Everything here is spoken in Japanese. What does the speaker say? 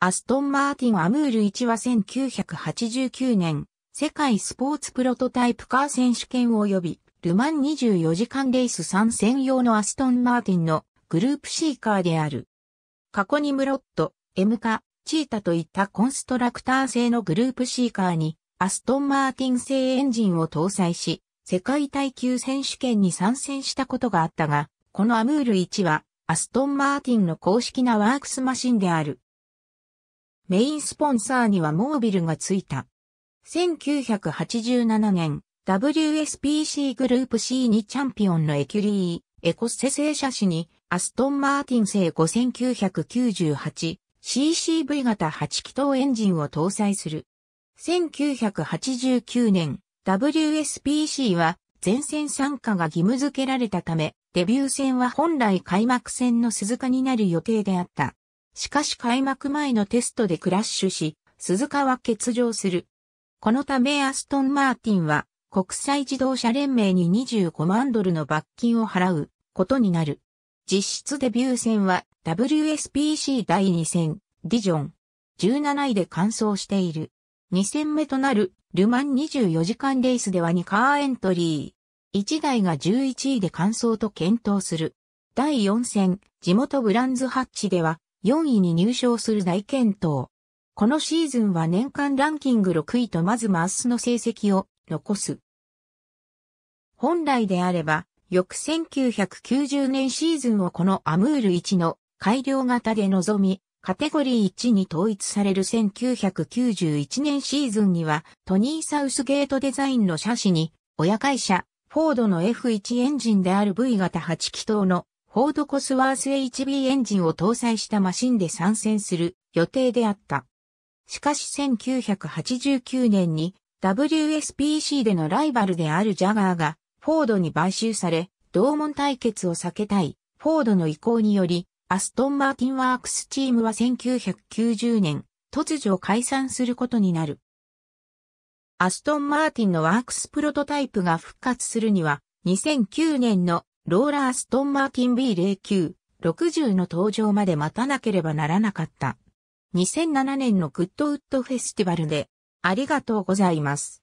アストンマーティンアムール1は1989年、世界スポーツプロトタイプカー選手権及び、ルマン24時間レース参戦用のアストンマーティンのグループシーカーである。過去にムロット、エムカ、チータといったコンストラクター製のグループシーカーに、アストンマーティン製エンジンを搭載し、世界耐久選手権に参戦したことがあったが、このアムール1は、アストンマーティンの公式なワークスマシンである。メインスポンサーにはモービルがついた。1987年、WSPC グループ C2 チャンピオンのエキュリー、エコッセ製車種に、アストンマーティン製 5998CCV 型8気筒エンジンを搭載する。1989年、WSPC は前線参加が義務付けられたため、デビュー戦は本来開幕戦の鈴鹿になる予定であった。しかし開幕前のテストでクラッシュし、鈴鹿は欠場する。このためアストン・マーティンは国際自動車連盟に25万ドルの罰金を払うことになる。実質デビュー戦は WSPC 第2戦、ディジョン。17位で完走している。2戦目となるルマン24時間レースでは2カーエントリー。1台が11位で完走と検討する。第4戦、地元ブランズハッチでは4位に入賞する大健闘。このシーズンは年間ランキング6位とまずマッスの成績を残す。本来であれば、翌1990年シーズンをこのアムール1の改良型で臨み、カテゴリー1に統一される1991年シーズンには、トニー・サウスゲートデザインの車種に、親会社、フォードの F1 エンジンである V 型8気筒のフォードコスワース HB エンジンを搭載したマシンで参戦する予定であった。しかし1989年に WSPC でのライバルであるジャガーがフォードに買収され、同門対決を避けたいフォードの意向により、アストン・マーティン・ワークスチームは1990年、突如解散することになる。アストン・マーティンのワークスプロトタイプが復活するには、2009年のローラーストンマーティン B09、60の登場まで待たなければならなかった。2007年のグッドウッドフェスティバルで、ありがとうございます。